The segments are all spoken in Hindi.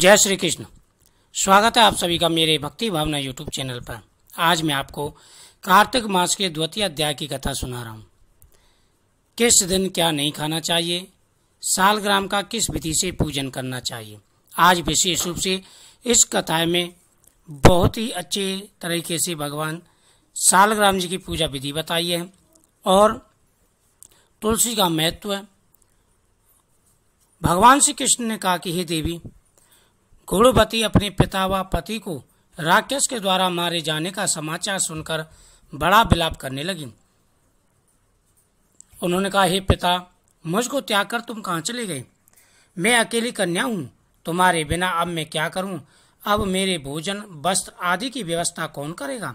जय श्री कृष्ण स्वागत है आप सभी का मेरे भक्ति भावना यूट्यूब चैनल पर आज मैं आपको कार्तिक मास के द्वितीय अध्याय की कथा सुना रहा हूँ किस दिन क्या नहीं खाना चाहिए सालग्राम का किस विधि से पूजन करना चाहिए आज विशेष रूप से इस कथा में बहुत ही अच्छे तरीके से भगवान सालग्राम जी की पूजा विधि बताई है और तुलसी का महत्व है भगवान श्री कृष्ण ने कहा कि हे देवी घोड़वती अपने पिता व पति को राकेश के द्वारा मारे जाने का समाचार सुनकर बड़ा विलाप करने लगी उन्होंने कहा हे पिता मुझको त्याग कर तुम कहाँ चले गए मैं अकेली कन्या हूँ तुम्हारे बिना अब मैं क्या करूँ अब मेरे भोजन वस्त्र आदि की व्यवस्था कौन करेगा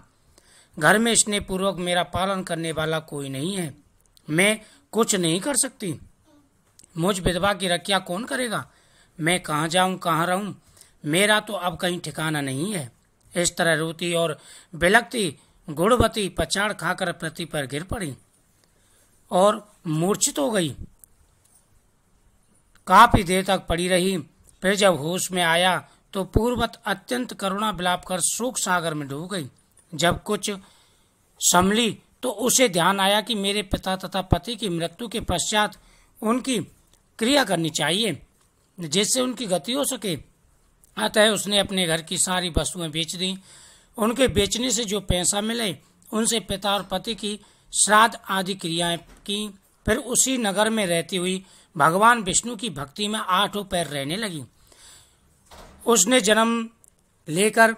घर में पूर्वक मेरा पालन करने वाला कोई नहीं है मैं कुछ नहीं कर सकती मुझ विधवा की रक्षा कौन करेगा मैं कहाँ जाऊँ कहाँ रहूँ मेरा तो अब कहीं ठिकाना नहीं है इस तरह रोती और बिलकती गुड़वती पचाड़ खाकर पृथ्वी पर गिर पड़ी और मूर्छित हो गई काफी देर तक पड़ी रही फिर जब होश में आया तो पूर्वत अत्यंत करुणा बिलाप कर शोक सागर में डूब गई जब कुछ संभली तो उसे ध्यान आया कि मेरे पिता तथा पति की मृत्यु के पश्चात उनकी क्रिया करनी चाहिए जिससे उनकी गति हो सके अतः उसने अपने घर की सारी वस्तुएं बेच दी उनके बेचने से जो पैसा मिले उनसे पिता और पति की श्राद्ध आदि क्रियाएं की फिर उसी नगर में रहती हुई भगवान विष्णु की भक्ति में आठों पैर रहने लगी उसने जन्म लेकर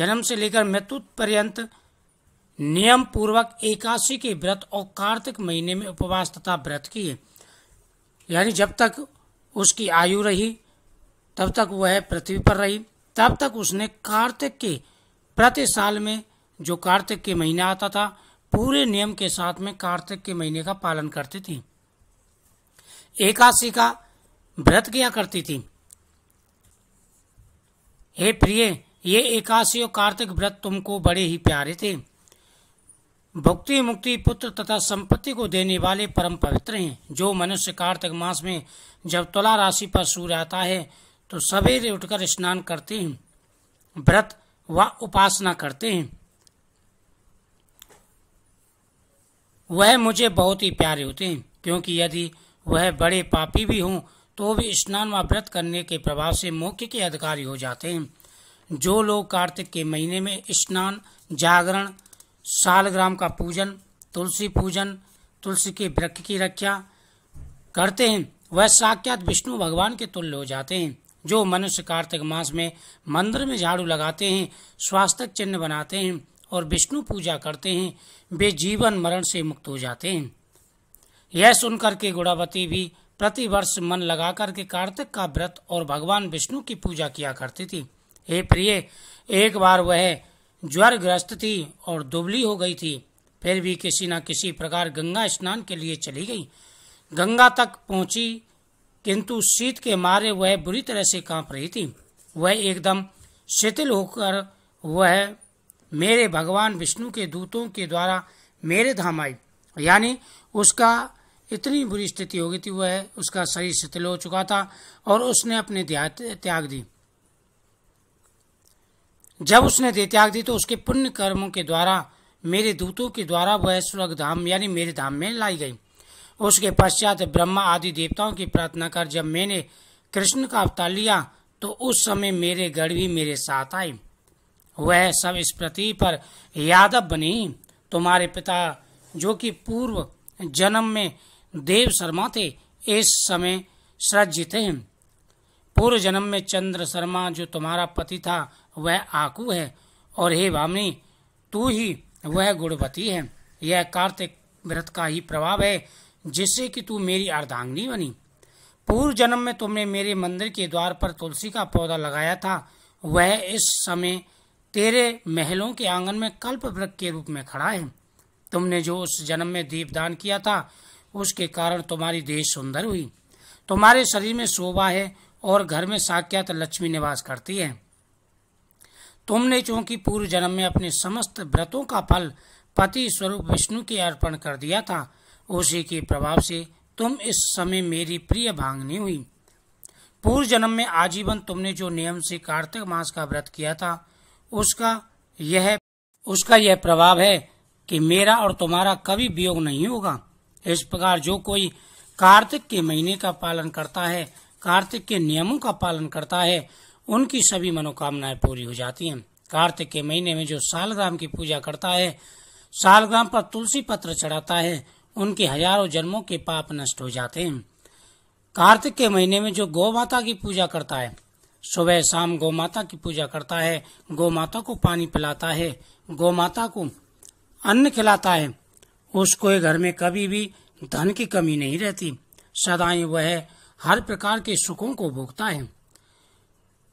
जन्म से लेकर मृत्यु पर्यंत नियम पूर्वक एकादशी के व्रत और कार्तिक महीने में उपवास तथा व्रत किए यानी जब तक उसकी आयु रही तब तक वह पृथ्वी पर रही तब तक उसने कार्तिक के प्रति साल में जो कार्तिक के महीने आता था पूरे नियम के साथ में कार्तिक के महीने का पालन करती थी एकादशी का व्रत किया करती थी हे प्रिय ये एकादशी और कार्तिक व्रत तुमको बड़े ही प्यारे थे भुक्ति मुक्ति पुत्र तथा संपत्ति को देने वाले परम पवित्र हैं जो मनुष्य कार्तिक मास में जब तुला राशि पर सूर्य आता है तो सवेरे उठकर स्नान करते हैं व्रत व उपासना करते हैं वह मुझे बहुत ही प्यारे होते हैं क्योंकि यदि वह बड़े पापी भी हों तो भी स्नान व व्रत करने के प्रभाव से मोक्ष के अधिकारी हो जाते हैं जो लोग कार्तिक के महीने में स्नान जागरण सालग्राम का पूजन तुलसी पूजन तुलसी के वृक्ष की रक्षा करते हैं वह साक्षात विष्णु भगवान के तुल्य हो जाते हैं जो मनुष्य कार्तिक मास में मंदिर में झाड़ू लगाते हैं स्वास्थ्य चिन्ह बनाते हैं और विष्णु पूजा करते हैं वे जीवन मरण से मुक्त हो जाते हैं यह सुनकर के गुड़ावती भी प्रतिवर्ष मन लगाकर के कार्तिक का व्रत और भगवान विष्णु की पूजा किया करती थी हे प्रिय एक बार वह ज्वर ग्रस्त थी और दुबली हो गई थी फिर भी किसी न किसी प्रकार गंगा स्नान के लिए चली गई गंगा तक पहुंची किंतु शीत के मारे वह बुरी तरह से कांप रही थी वह एकदम शिथिल होकर वह मेरे भगवान विष्णु के दूतों के द्वारा मेरे धाम आई यानी उसका इतनी बुरी स्थिति हो गई थी वह उसका शरीर शिथिल हो चुका था और उसने अपने त्याग दी जब उसने दे त्याग दी तो उसके पुण्य कर्मों के द्वारा मेरे दूतों के द्वारा वह स्वर्ग धाम यानी मेरे धाम में लाई गई उसके पश्चात ब्रह्मा आदि देवताओं की प्रार्थना कर जब मैंने कृष्ण का अवतार लिया तो उस समय मेरे गढ़ भी मेरे साथ आए वह सब इस प्रति पर यादव बनी तुम्हारे पिता जो कि पूर्व जन्म में देव शर्मा थे इस समय सृजित हैं पूर्व जन्म में चंद्र शर्मा जो तुम्हारा पति था वह आकू है और हे भामनी तू ही वह गुणवती है यह कार्तिक व्रत का ही प्रभाव है जिससे कि तू मेरी अर्धांगनी बनी पूर्व जन्म में तुमने मेरे मंदिर के द्वार पर तुलसी का पौधा लगाया था वह इस समय तेरे महलों के आंगन में कल्प वृक्ष के रूप में खड़ा है तुमने जो उस जन्म में दीपदान किया था उसके कारण तुम्हारी देह सुंदर हुई तुम्हारे शरीर में शोभा है और घर में साक्षात लक्ष्मी निवास करती है तुमने चूंकि पूर्व जन्म में अपने समस्त व्रतों का फल पति स्वरूप विष्णु के अर्पण कर दिया था उसी के प्रभाव से तुम इस समय मेरी प्रिय भांगनी हुई पूर्व जन्म में आजीवन तुमने जो नियम से कार्तिक मास का व्रत किया था उसका यह उसका यह प्रभाव है कि मेरा और तुम्हारा कभी वियोग नहीं होगा इस प्रकार जो कोई कार्तिक के महीने का पालन करता है कार्तिक के नियमों का पालन करता है उनकी सभी मनोकामनाएं पूरी हो जाती हैं कार्तिक के महीने में जो सालग्राम की पूजा करता है सालग्राम पर तुलसी पत्र चढ़ाता है उनके हजारों जन्मों के पाप नष्ट हो जाते हैं कार्तिक के महीने में जो गौ माता की पूजा करता है सुबह शाम गौ माता की पूजा करता है गौ माता को पानी पिलाता है गौ माता को अन्न खिलाता है उसको घर में कभी भी धन की कमी नहीं रहती सदाई वह हर प्रकार के सुखों को भोगता है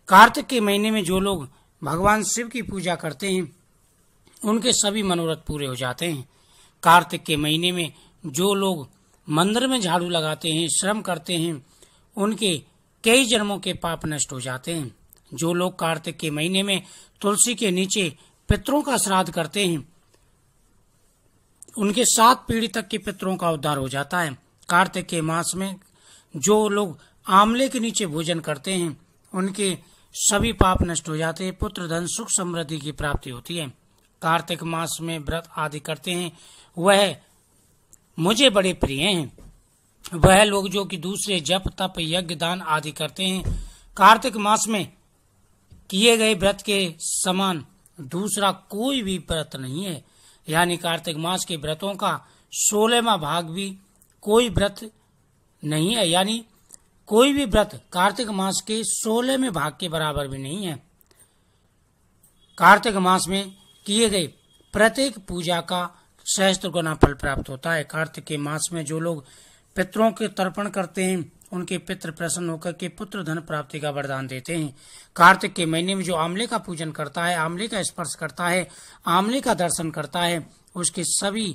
कार्तिक के महीने में जो लोग भगवान शिव की पूजा करते हैं उनके सभी मनोरथ पूरे हो जाते हैं कार्तिक के महीने में जो लोग मंदिर में झाड़ू लगाते हैं श्रम करते हैं उनके कई जन्मों के पाप नष्ट हो जाते हैं जो लोग कार्तिक के महीने में तुलसी के नीचे पितरों का श्राद्ध करते हैं उनके सात पीढ़ी तक के पितरों का उद्धार हो जाता है कार्तिक के मास में जो लोग आमले के नीचे भोजन करते हैं उनके सभी पाप नष्ट हो जाते हैं पुत्र धन सुख समृद्धि की प्राप्ति होती है कार्तिक मास में व्रत आदि करते हैं वह मुझे बड़े प्रिय हैं वह लोग जो कि दूसरे जप तप यज्ञ दान आदि करते हैं कार्तिक मास में किए गए व्रत के समान दूसरा कोई भी व्रत नहीं है यानी कार्तिक मास के व्रतों का सोलहवा भाग भी कोई व्रत नहीं है यानी कोई भी व्रत कार्तिक मास के सोलहवें भाग के बराबर भी नहीं है कार्तिक मास में किए गए प्रत्येक पूजा का सहस्त्र गुना फल प्राप्त होता है कार्तिक के मास में जो लोग पितरों के तर्पण करते हैं उनके पितृ प्रसन्न होकर के पुत्र धन प्राप्ति का वरदान देते हैं कार्तिक के महीने में जो आमले का पूजन करता है आमले का स्पर्श करता है आमले का दर्शन करता है उसके सभी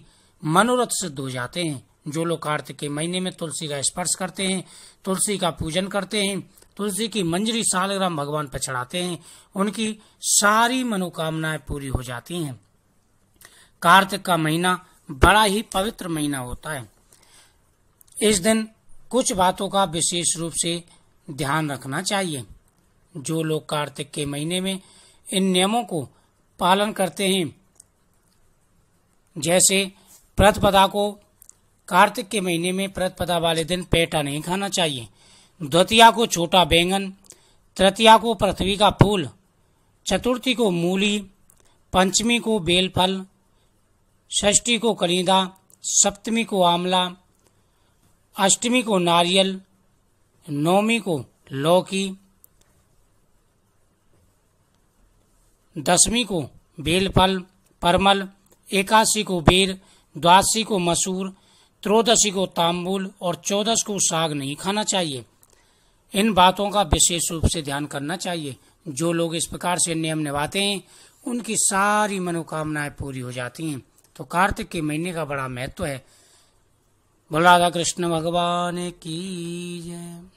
मनोरथ सिद्ध हो जाते हैं जो लोग कार्तिक के महीने में तुलसी का स्पर्श करते हैं तुलसी का पूजन करते हैं तुलसी की मंजरी सालग्राम भगवान पर चढ़ाते हैं उनकी सारी मनोकामनाएं पूरी हो जाती हैं कार्तिक का महीना बड़ा ही पवित्र महीना होता है इस दिन कुछ बातों का विशेष रूप से ध्यान रखना चाहिए जो लोग कार्तिक के महीने में इन नियमों को पालन करते हैं जैसे प्रतिपदा को कार्तिक के महीने में प्रतिपदा वाले दिन पेटा नहीं खाना चाहिए द्वितीया को छोटा बैंगन तृतीया को पृथ्वी का फूल चतुर्थी को मूली पंचमी को बेलफल षष्ठी को करीदा सप्तमी को आमला अष्टमी को नारियल नौमी को लौकी दसवीं को बेलफल परमल एकासी को बेर द्वासी को मसूर त्रोदशी को तांबुल और चौदस को साग नहीं खाना चाहिए इन बातों का विशेष रूप से ध्यान करना चाहिए जो लोग इस प्रकार से नियम निभाते हैं उनकी सारी मनोकामनाएं पूरी हो जाती हैं तो कार्तिक के महीने का बड़ा महत्व है बोला राधा कृष्ण भगवान की जय